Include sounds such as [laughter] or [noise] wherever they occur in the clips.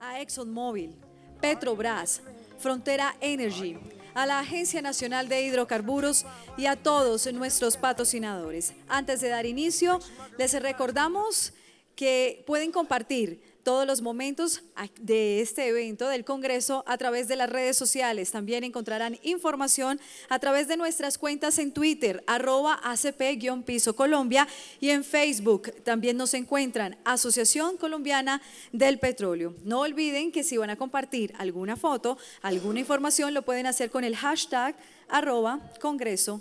a ExxonMobil, Petrobras, Frontera Energy, a la Agencia Nacional de Hidrocarburos y a todos nuestros patrocinadores. Antes de dar inicio, les recordamos que pueden compartir todos los momentos de este evento del Congreso a través de las redes sociales. También encontrarán información a través de nuestras cuentas en Twitter, arroba ACP-Piso Colombia y en Facebook. También nos encuentran Asociación Colombiana del Petróleo. No olviden que si van a compartir alguna foto, alguna información, lo pueden hacer con el hashtag arroba Congreso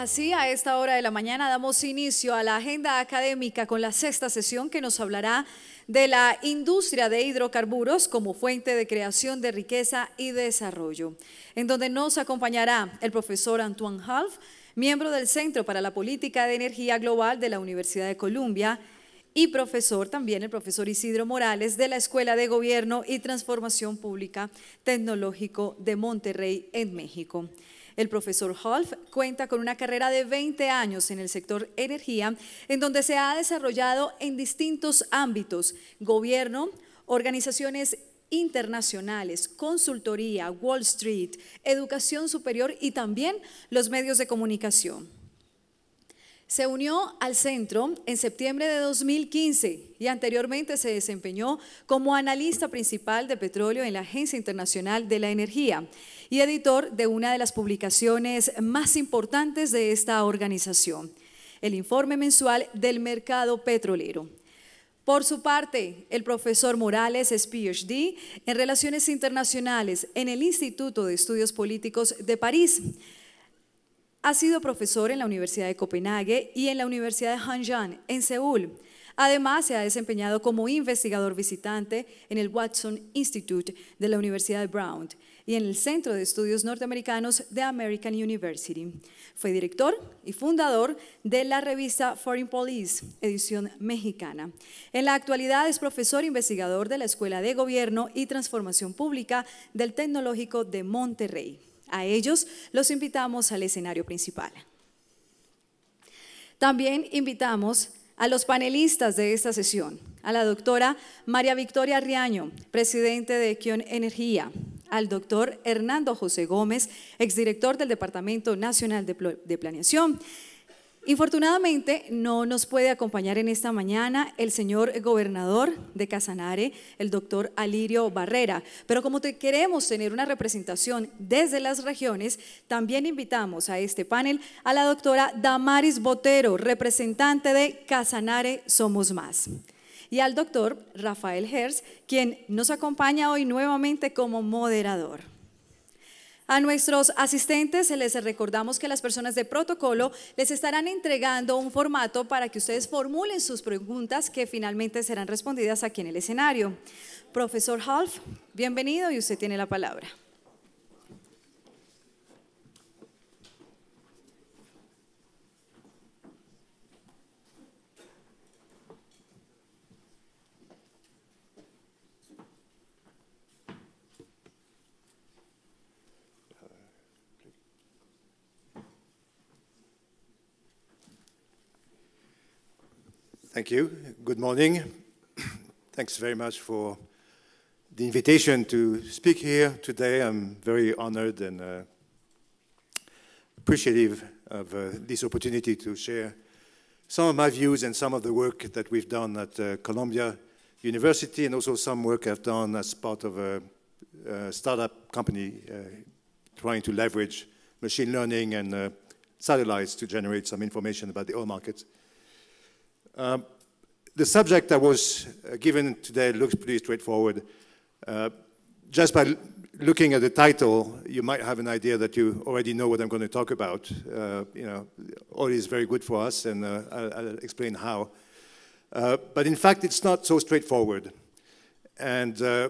Así, a esta hora de la mañana damos inicio a la agenda académica con la sexta sesión que nos hablará de la industria de hidrocarburos como fuente de creación de riqueza y desarrollo, en donde nos acompañará el profesor Antoine Half, miembro del Centro para la Política de Energía Global de la Universidad de Columbia, y profesor también el profesor Isidro Morales de la Escuela de Gobierno y Transformación Pública Tecnológico de Monterrey en México. El profesor Holf cuenta con una carrera de 20 años en el sector energía, en donde se ha desarrollado en distintos ámbitos, gobierno, organizaciones internacionales, consultoría, Wall Street, educación superior y también los medios de comunicación. Se unió al centro en septiembre de 2015 y anteriormente se desempeñó como analista principal de petróleo en la Agencia Internacional de la Energía y editor de una de las publicaciones más importantes de esta organización, el informe mensual del mercado petrolero. Por su parte, el profesor Morales es PhD en Relaciones Internacionales en el Instituto de Estudios Políticos de París. Ha sido profesor en la Universidad de Copenhague y en la Universidad de Hanyang, en Seúl. Además, se ha desempeñado como investigador visitante en el Watson Institute de la Universidad de Brown y en el Centro de Estudios Norteamericanos de American University. Fue director y fundador de la revista Foreign Police, edición mexicana. En la actualidad es profesor investigador de la Escuela de Gobierno y Transformación Pública del Tecnológico de Monterrey. A ellos los invitamos al escenario principal. También invitamos a los panelistas de esta sesión, a la doctora María Victoria Riaño, presidente de Kion Energía, al doctor Hernando José Gómez, exdirector del Departamento Nacional de Planeación, Infortunadamente no nos puede acompañar en esta mañana el señor gobernador de Casanare, el doctor Alirio Barrera, pero como queremos tener una representación desde las regiones, también invitamos a este panel a la doctora Damaris Botero, representante de Casanare Somos Más y al doctor Rafael Herz, quien nos acompaña hoy nuevamente como moderador. A nuestros asistentes les recordamos que las personas de protocolo les estarán entregando un formato para que ustedes formulen sus preguntas que finalmente serán respondidas aquí en el escenario. Profesor Half, bienvenido y usted tiene la palabra. Thank you. Good morning. [clears throat] Thanks very much for the invitation to speak here today. I'm very honored and uh, appreciative of uh, this opportunity to share some of my views and some of the work that we've done at uh, Columbia University and also some work I've done as part of a, a startup company uh, trying to leverage machine learning and uh, satellites to generate some information about the oil market um, the subject that was uh, given today looks pretty straightforward. Uh, just by looking at the title, you might have an idea that you already know what I'm going to talk about. Uh, you know, oil is very good for us, and uh, I'll, I'll, explain how. Uh, but in fact, it's not so straightforward. And uh,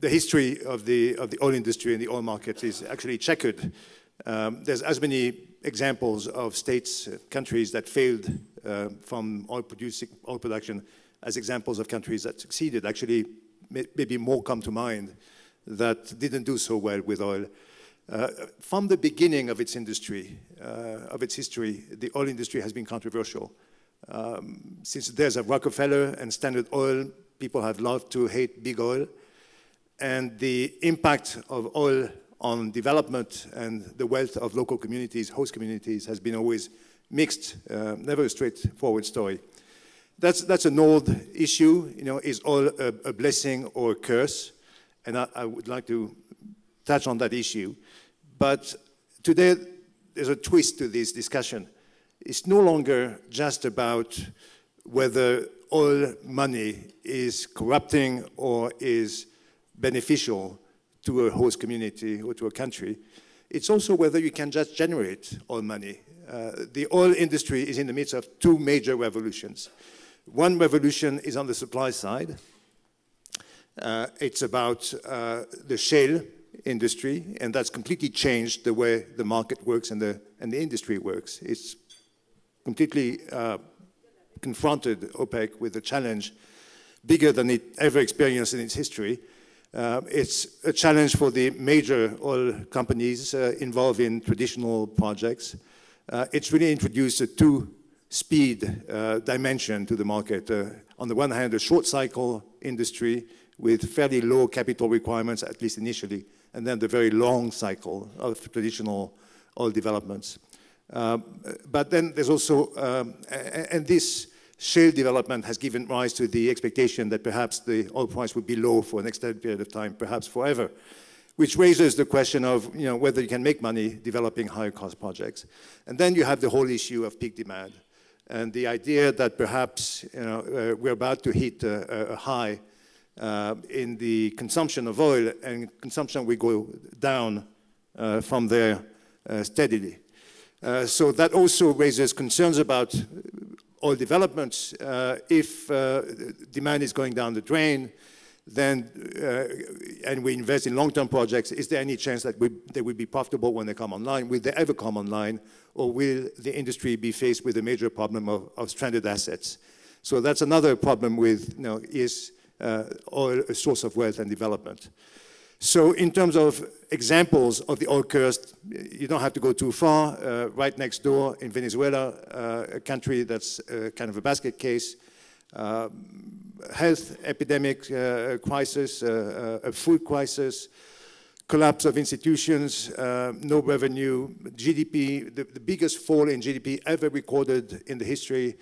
the history of the, of the oil industry and the oil market is actually checkered. Um, there's as many examples of states, uh, countries that failed uh, from oil, producing, oil production as examples of countries that succeeded. Actually, may, maybe more come to mind that didn't do so well with oil. Uh, from the beginning of its industry, uh, of its history, the oil industry has been controversial. Um, since there's a Rockefeller and Standard Oil, people have loved to hate big oil. And the impact of oil on development and the wealth of local communities, host communities, has been always mixed, uh, never a straightforward story. That's, that's an old issue, you know, is all a, a blessing or a curse? And I, I, would like to touch on that issue. But today, there's a twist to this discussion. It's no longer just about whether all money is corrupting or is beneficial to a host community or to a country. It's also whether you can just generate oil money. Uh, the oil industry is in the midst of two major revolutions. One revolution is on the supply side. Uh, it's about uh, the shale industry, and that's completely changed the way the market works and the, and the industry works. It's completely uh, confronted OPEC with a challenge bigger than it ever experienced in its history uh, it's a challenge for the major oil companies uh, involved in traditional projects. Uh, it's really introduced a two-speed uh, dimension to the market. Uh, on the one hand, a short-cycle industry with fairly low capital requirements, at least initially, and then the very long cycle of traditional oil developments. Uh, but then there's also, um, and this shale development has given rise to the expectation that perhaps the oil price would be low for an extended period of time, perhaps forever, which raises the question of you know, whether you can make money developing higher cost projects. And then you have the whole issue of peak demand and the idea that perhaps you know, uh, we're about to hit a, a high uh, in the consumption of oil and consumption will go down uh, from there uh, steadily. Uh, so that also raises concerns about all developments, uh, if uh, demand is going down the drain, then uh, and we invest in long-term projects, is there any chance that we, they will be profitable when they come online? Will they ever come online, or will the industry be faced with a major problem of, of stranded assets? So that's another problem with you know, is uh, oil a source of wealth and development. So in terms of examples of the oil curse, you don't have to go too far. Uh, right next door in Venezuela, uh, a country that's uh, kind of a basket case, uh, health epidemic uh, crisis, uh, a food crisis, collapse of institutions, no revenue, GDP, the, the, biggest fall in GDP ever recorded in the history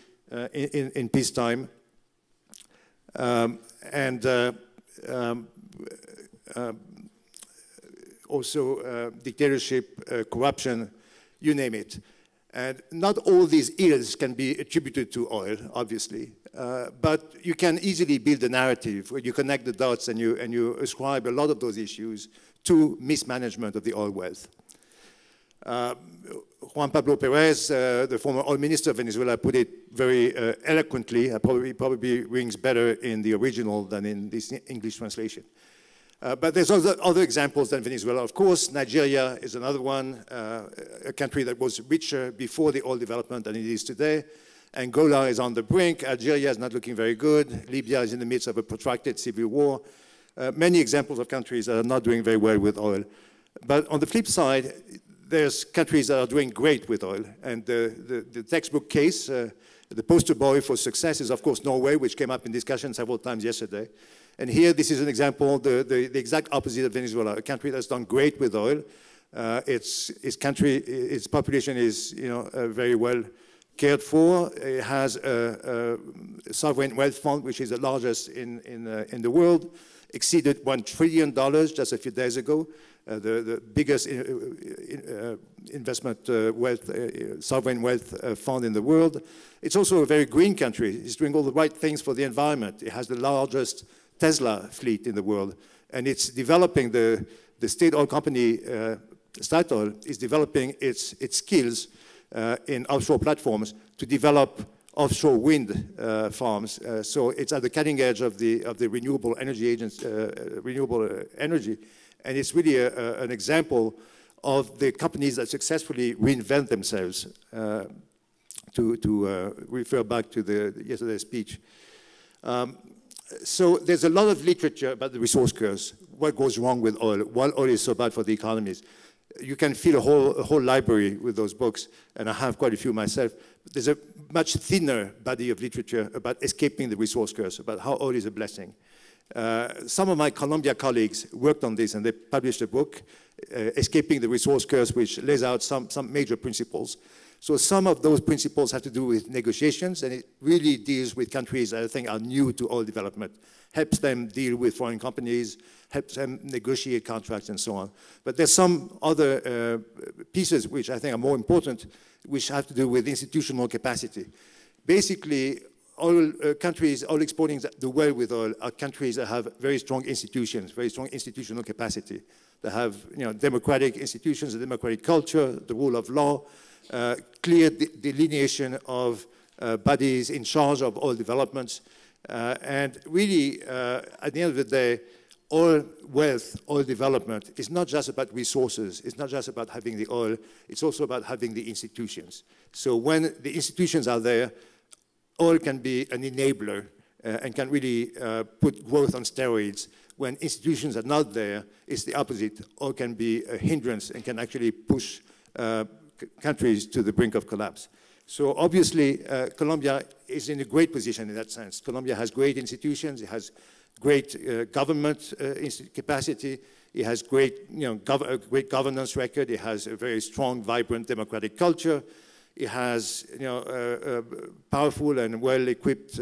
in, in, peacetime. Um, and um, also uh, dictatorship, uh, corruption, you name it. And not all these ills can be attributed to oil, obviously, uh, but you can easily build a narrative where you connect the dots and you, and you ascribe a lot of those issues to mismanagement of the oil wealth. Uh, Juan Pablo Perez, uh, the former oil minister of Venezuela, put it very uh, eloquently. It probably, probably rings better in the original than in this English translation. Uh, but there's other, other, examples than Venezuela. Of course, Nigeria is another one, uh, a country that was richer before the oil development than it is today. Angola is on the brink. Algeria is not looking very good. Libya is in the midst of a protracted civil war. Uh, many examples of countries that are not doing very well with oil. But on the flip side, there's countries that are doing great with oil. And the, the, the textbook case, uh, the poster boy for success is, of course, Norway, which came up in discussion several times yesterday. And here, this is an example, the, the, the exact opposite of Venezuela, a country that's done great with oil. Uh, its, its country, its population is, you know, uh, very well cared for. It has a, a, sovereign wealth fund, which is the largest in, in, uh, in the world, exceeded $1 trillion just a few days ago. Uh, the, the, biggest in, uh, in, uh, investment uh, wealth, uh, sovereign wealth uh, fund in the world. It's also a very green country. It's doing all the right things for the environment. It has the largest Tesla fleet in the world. And it's developing, the, the state-owned company uh, Statoil is developing its, its skills uh, in offshore platforms to develop offshore wind uh, farms. Uh, so it's at the cutting edge of the, of the renewable energy agents, uh, uh, renewable uh, energy. And it's really a, a, an example of the companies that successfully reinvent themselves to, to refer back to the, yesterday's speech. Um, so there's a lot of literature about the resource curse, what goes wrong with oil, why oil is so bad for the economies. You can fill a whole, a whole library with those books, and I have quite a few myself. But there's a much thinner body of literature about escaping the resource curse, about how oil is a blessing. Uh, some of my Columbia colleagues worked on this and they published a book, uh, Escaping the Resource Curse, which lays out some, some major principles. So some of those principles have to do with negotiations, and it really deals with countries that I think are new to oil development, helps them deal with foreign companies, helps them negotiate contracts and so on. But there's some other uh, pieces which I think are more important, which have to do with institutional capacity. Basically, all uh, countries, all exporting the world with oil are countries that have very strong institutions, very strong institutional capacity, that have you know, democratic institutions, a democratic culture, the rule of law, uh, clear de delineation of uh, bodies in charge of all developments. Uh, and really, at the end of the day, all wealth, all development is not just about resources. It's not just about having the oil. It's also about having the institutions. So when the institutions are there, oil can be an enabler uh, and can really uh, put growth on steroids. When institutions are not there, it's the opposite, Oil can be a hindrance and can actually push uh, countries to the brink of collapse. So obviously, uh, Colombia is in a great position in that sense. Colombia has great institutions, it has great uh, government uh, capacity, it has great, you know, gov uh, great governance record, it has a very strong, vibrant democratic culture, it has you know, uh, uh, powerful and well-equipped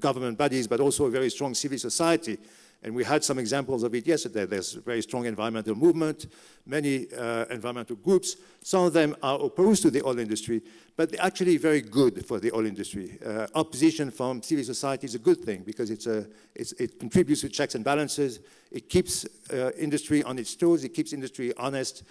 government bodies, but also a very strong civil society and we had some examples of it yesterday. There's a very strong environmental movement, many uh, environmental groups. Some of them are opposed to the oil industry, but they're actually very good for the oil industry. Uh, opposition from civil society is a good thing because it's a, it's, it contributes to checks and balances. It keeps uh, industry on its toes. It keeps industry honest.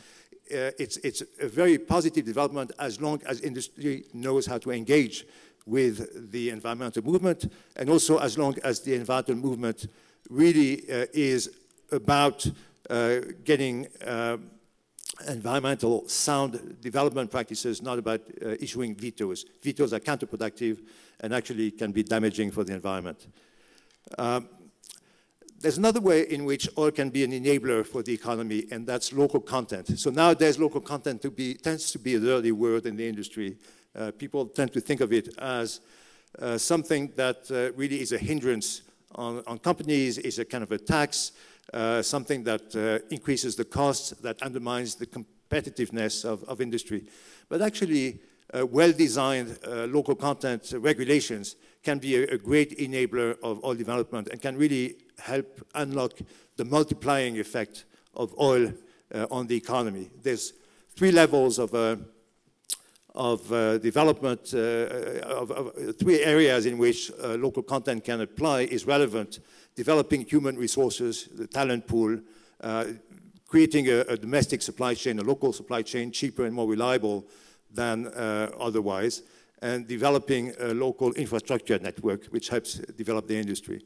Uh, it's, it's a very positive development as long as industry knows how to engage with the environmental movement and also as long as the environmental movement really uh, is about uh, getting uh, environmental sound development practices, not about uh, issuing vetoes. Vetoes are counterproductive and actually can be damaging for the environment. Um, there's another way in which oil can be an enabler for the economy, and that's local content. So nowadays, local content to be, tends to be a dirty word in the industry. Uh, people tend to think of it as uh, something that really is a hindrance on, on companies is a kind of a tax, uh, something that uh, increases the costs, that undermines the competitiveness of, of industry. But actually, uh, well-designed uh, local content regulations can be a, a, great enabler of oil development and can really help unlock the multiplying effect of oil uh, on the economy. There's three levels of uh, of uh, development uh, uh, of, of, three areas in which uh, local content can apply is relevant. Developing human resources, the talent pool, uh, creating a, a, domestic supply chain, a local supply chain, cheaper and more reliable than uh, otherwise, and developing a local infrastructure network, which helps develop the industry.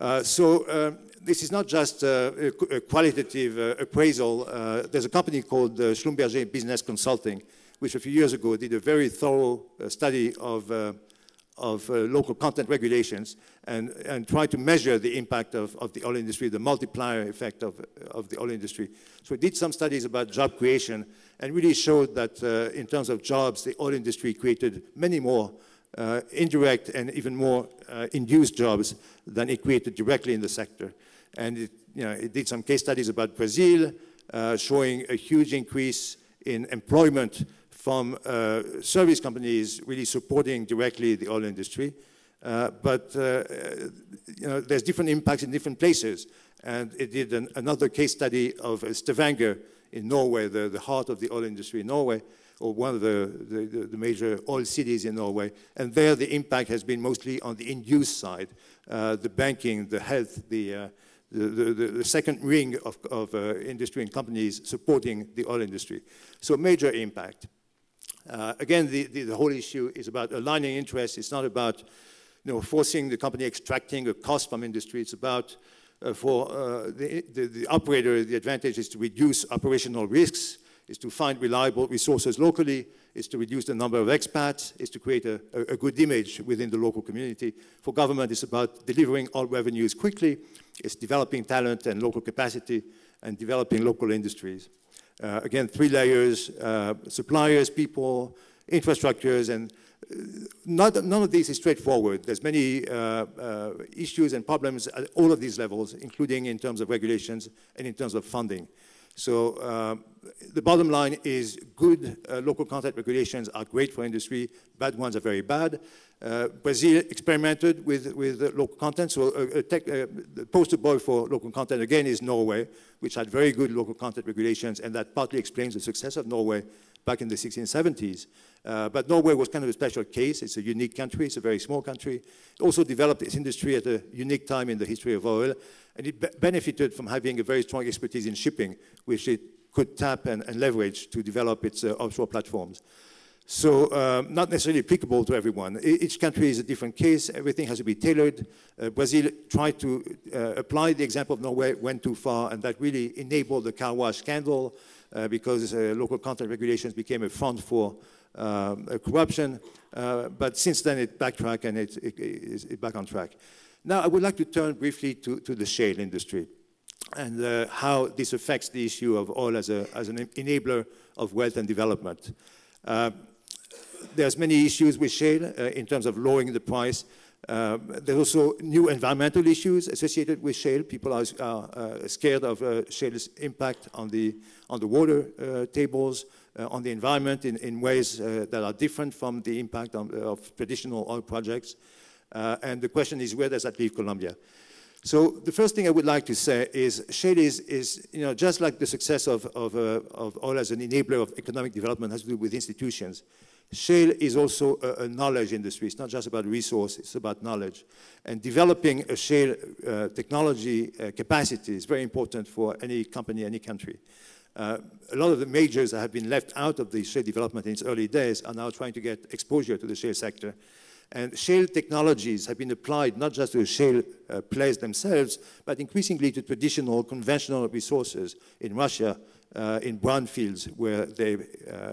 Uh, so um, this is not just uh, a, a, qualitative uh, appraisal. there's a company called Schlumberger Business Consulting which a few years ago did a very thorough uh, study of, uh, of uh, local content regulations and, and tried to measure the impact of, of the oil industry, the multiplier effect of, of the oil industry. So it did some studies about job creation and really showed that in terms of jobs, the oil industry created many more uh, indirect and even more uh, induced jobs than it created directly in the sector. And it, you know, it did some case studies about Brazil, uh, showing a huge increase in employment from uh, service companies really supporting directly the oil industry. Uh, but uh, you know, there's different impacts in different places. And it did an, another case study of Stavanger in Norway, the, the, heart of the oil industry in Norway, or one of the, the, the, major oil cities in Norway. And there the impact has been mostly on the induced side, uh, the banking, the health, uh, the, the, the, the, second ring of, of uh, industry and companies supporting the oil industry. So major impact. Uh, again, the, the, the, whole issue is about aligning interests. It's not about you know, forcing the company extracting a cost from industry. It's about uh, for uh, the, the, the, operator, the advantage is to reduce operational risks, is to find reliable resources locally, is to reduce the number of expats, is to create a, a, a good image within the local community. For government, it's about delivering all revenues quickly, it's developing talent and local capacity, and developing local industries. Uh, again, three layers, uh, suppliers, people, infrastructures, and uh, not, none of these is straightforward. There's many uh, uh, issues and problems at all of these levels, including in terms of regulations and in terms of funding. So uh, the bottom line is good uh, local content regulations are great for industry, bad ones are very bad. Uh, Brazil experimented with, with local content, so uh, tech, uh, the poster boy for local content again is Norway, which had very good local content regulations, and that partly explains the success of Norway back in the 1670s. Uh, but Norway was kind of a special case. It's a unique country. It's a very small country. It also developed its industry at a unique time in the history of oil. And it be benefited from having a very strong expertise in shipping, which it could tap and, and leverage to develop its uh, offshore platforms. So um, not necessarily applicable to everyone. I each country is a different case. Everything has to be tailored. Uh, Brazil tried to uh, apply the example of Norway, went too far, and that really enabled the car wash scandal uh, because uh, local content regulations became a front for um, corruption. Uh, but since then, it backtracked and it's it, it, back on track. Now, I would like to turn briefly to, to the shale industry and uh, how this affects the issue of oil as, a, as an enabler of wealth and development. Uh, there's many issues with shale uh, in terms of lowering the price. Uh, there's also new environmental issues associated with shale. People are, are uh, scared of shale's impact on the, on the water tables, uh, on the environment in, in ways uh, that are different from the impact on, uh, of traditional oil projects. Uh, and the question is, where does that leave Colombia? So the first thing I would like to say is shale is, is you know, just like the success of, of, uh, of, oil as an enabler of economic development has to do with institutions. Shale is also a, a, knowledge industry. It's not just about resource, it's about knowledge. And developing a shale uh, technology uh, capacity is very important for any company, any country. Uh, a lot of the majors that have been left out of the shale development in its early days are now trying to get exposure to the shale sector. And shale technologies have been applied not just to shale uh, plays themselves, but increasingly to traditional, conventional resources in Russia, uh, in brownfields, where they, uh,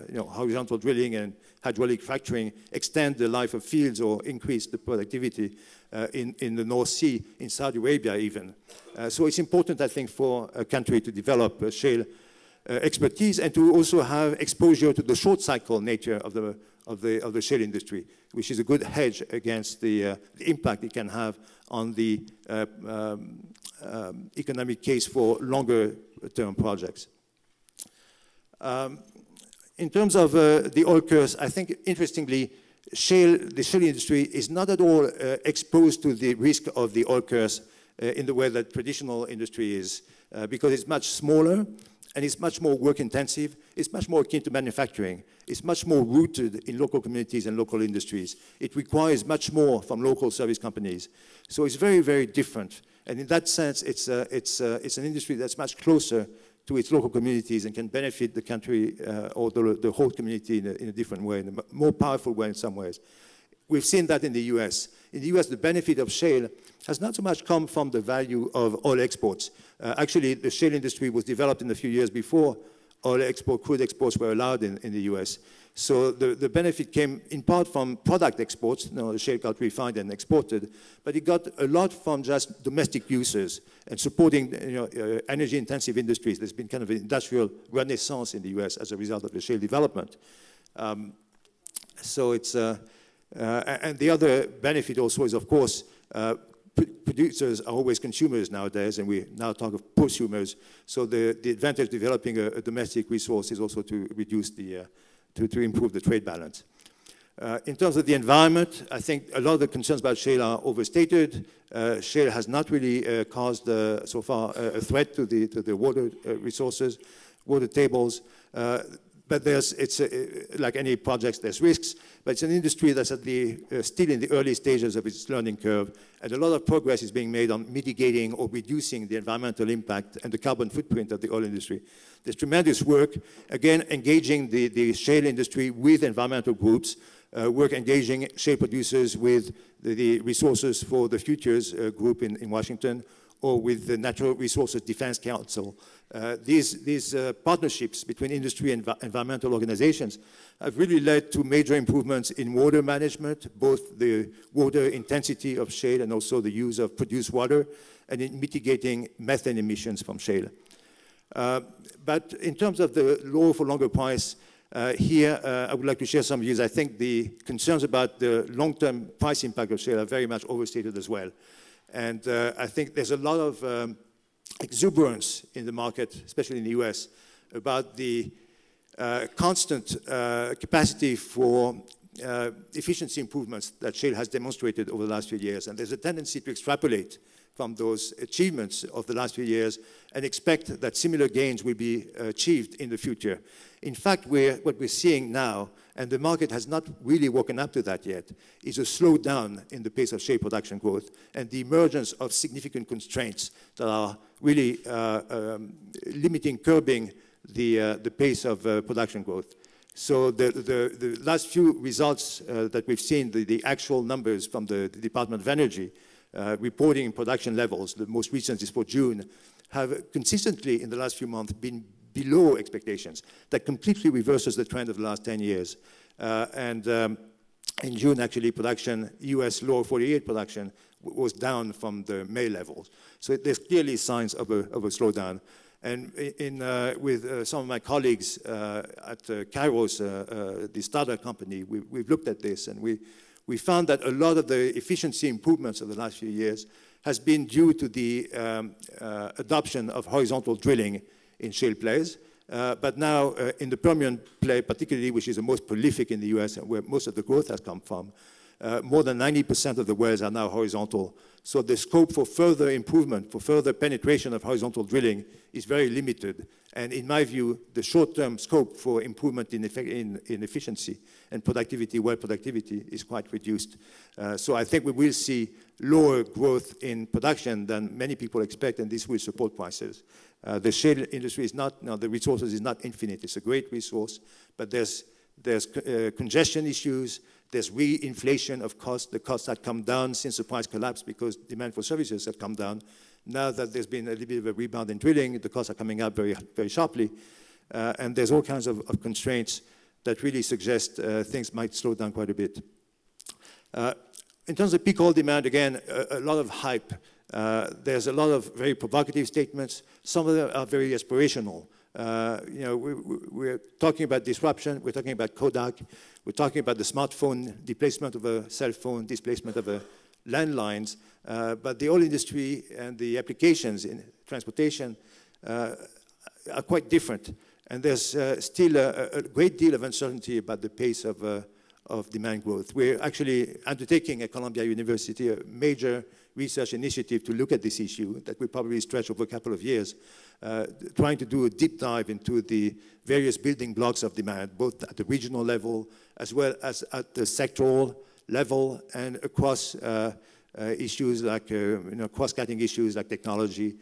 you know, horizontal drilling and hydraulic fracturing extend the life of fields or increase the productivity uh, in, in the North Sea, in Saudi Arabia even. Uh, so it's important, I think, for a country to develop shale uh, expertise and to also have exposure to the short cycle nature of the, of the, of the shale industry, which is a good hedge against the, uh, the impact it can have on the uh, um, um, economic case for longer term projects. Um, in terms of uh, the oil curse, I think interestingly, shale, the shale industry is not at all uh, exposed to the risk of the oil curse uh, in the way that traditional industry is because it's much smaller and it's much more work intensive. It's much more akin to manufacturing. It's much more rooted in local communities and local industries. It requires much more from local service companies. So it's very, very different. And in that sense, it's, uh, it's, uh, it's an industry that's much closer to its local communities and can benefit the country uh, or the, the, whole community in a, in a different way, in a more powerful way in some ways. We've seen that in the US in the US, the benefit of shale has not so much come from the value of oil exports. Uh, actually, the shale industry was developed in the few years before oil export, crude exports were allowed in, in the US. So the, the benefit came in part from product exports. You know, the shale got refined and exported, but it got a lot from just domestic uses and supporting you know, uh, energy-intensive industries. There's been kind of an industrial renaissance in the US as a result of the shale development. Um, so it's... Uh, uh, and the other benefit also is, of course, uh, producers are always consumers nowadays, and we now talk of prosumers. So the, the advantage of developing a, a, domestic resource is also to reduce the, uh, to, to improve the trade balance. Uh, in terms of the environment, I think a lot of the concerns about shale are overstated. Uh, shale has not really uh, caused, so far, a threat to the, to the water resources, water tables. But there's, it's a, uh, uh, like any projects, there's risks, but it's an industry that's at the, uh, still in the early stages of its learning curve, and a lot of progress is being made on mitigating or reducing the environmental impact and the carbon footprint of the oil industry. There's tremendous work, again, engaging the, the shale industry with environmental groups, uh, work engaging shale producers with the, the Resources for the Futures uh, group in, in Washington, or with the Natural Resources Defense Council. Uh, these these uh, partnerships between industry and environmental organizations have really led to major improvements in water management, both the water intensity of shale and also the use of produced water, and in mitigating methane emissions from shale. Uh, but in terms of the lower for longer price, uh, here uh, I would like to share some views. I think the concerns about the long-term price impact of shale are very much overstated as well. And uh, I think there's a lot of um, exuberance in the market, especially in the US, about the uh, constant uh, capacity for uh, efficiency improvements that shale has demonstrated over the last few years. And there's a tendency to extrapolate from those achievements of the last few years and expect that similar gains will be uh, achieved in the future. In fact, we're, what we're seeing now and the market has not really woken up to that yet, is a slowdown in the pace of shale production growth and the emergence of significant constraints that are really uh, um, limiting, curbing the, uh, the pace of uh, production growth. So the, the, the last few results uh, that we've seen, the, the actual numbers from the, the Department of Energy uh, reporting production levels, the most recent is for June, have consistently in the last few months been below expectations. That completely reverses the trend of the last 10 years. Uh, and um, in June, actually, production, US lower 48 production, was down from the May levels. So it, there's clearly signs of a, of a slowdown. And in, uh, with uh, some of my colleagues uh, at uh, Kairos, uh, the startup company, we, we've looked at this and we, we found that a lot of the efficiency improvements of the last few years has been due to the um, adoption of horizontal drilling in shale plays. Uh, but now uh, in the Permian play particularly, which is the most prolific in the US and where most of the growth has come from, uh, more than 90% of the wells are now horizontal so the scope for further improvement, for further penetration of horizontal drilling is very limited. And in my view, the short-term scope for improvement in, in, in, efficiency and productivity, well productivity, is quite reduced. Uh, so I think we will see lower growth in production than many people expect, and this will support prices. Uh, the shale industry is not, now; the resources is not infinite. It's a great resource, but there's, there's uh, congestion issues, there's re-inflation of cost, the costs that come down since the price collapse because demand for services have come down. Now that there's been a little bit of a rebound in drilling, the costs are coming up very, very sharply. Uh, and there's all kinds of, of constraints that really suggest uh, things might slow down quite a bit. Uh, in terms of peak oil demand, again, a, a lot of hype. Uh, there's a lot of very provocative statements. Some of them are very aspirational. Uh, you know, we, are talking about disruption, we're talking about Kodak, we're talking about the smartphone, displacement of a cell phone, displacement of a landlines, uh, but the oil industry and the applications in transportation uh, are quite different. And there's uh, still a, a, great deal of uncertainty about the pace of, uh, of demand growth. We're actually undertaking at Columbia University a major research initiative to look at this issue that will probably stretch over a couple of years, uh, trying to do a deep dive into the various building blocks of demand, both at the regional level as well as at the sectoral level and across uh, uh, issues like, uh, you know, cross-cutting issues like technology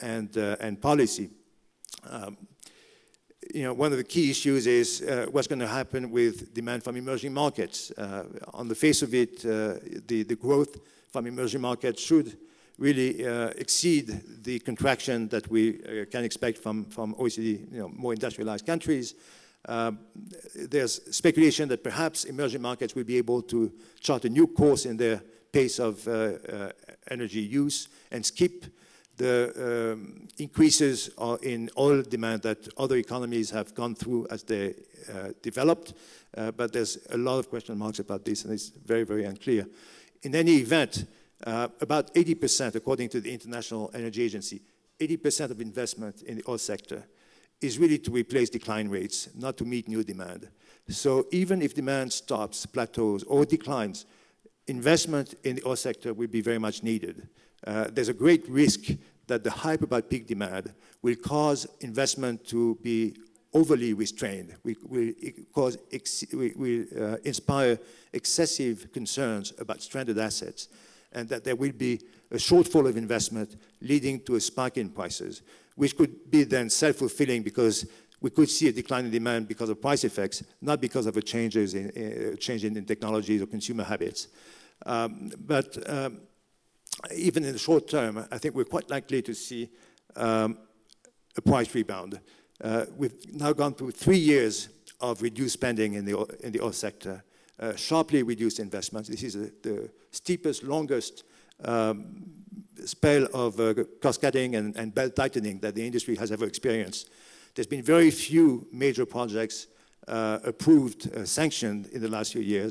and, uh, and policy. Um, you know, one of the key issues is uh, what's going to happen with demand from emerging markets. Uh, on the face of it, uh, the, the growth from emerging markets should really uh, exceed the contraction that we uh, can expect from, from OECD, you know, more industrialized countries. Um, there's speculation that perhaps emerging markets will be able to chart a new course in their pace of uh, energy use and skip the um, increases in oil demand that other economies have gone through as they uh, developed, uh, but there's a lot of question marks about this, and it's very, very unclear. In any event, uh, about 80%, according to the International Energy Agency, 80% of investment in the oil sector is really to replace decline rates, not to meet new demand. So even if demand stops, plateaus, or declines, investment in the oil sector will be very much needed. Uh, there's a great risk that the hype about peak demand will cause investment to be overly restrained, will, will, cause will, uh, inspire excessive concerns about stranded assets, and that there will be a shortfall of investment leading to a spike in prices, which could be then self-fulfilling because we could see a decline in demand because of price effects, not because of a changes in, uh, change in, in technologies or consumer habits. Um, but um, even in the short term, I think we're quite likely to see um, a price rebound. Uh, we've now gone through three years of reduced spending in the, in the oil sector, uh, sharply reduced investments. This is a, the steepest, longest um, spell of uh, cost-cutting and, and belt-tightening that the industry has ever experienced. There's been very few major projects uh, approved, uh, sanctioned in the last few years,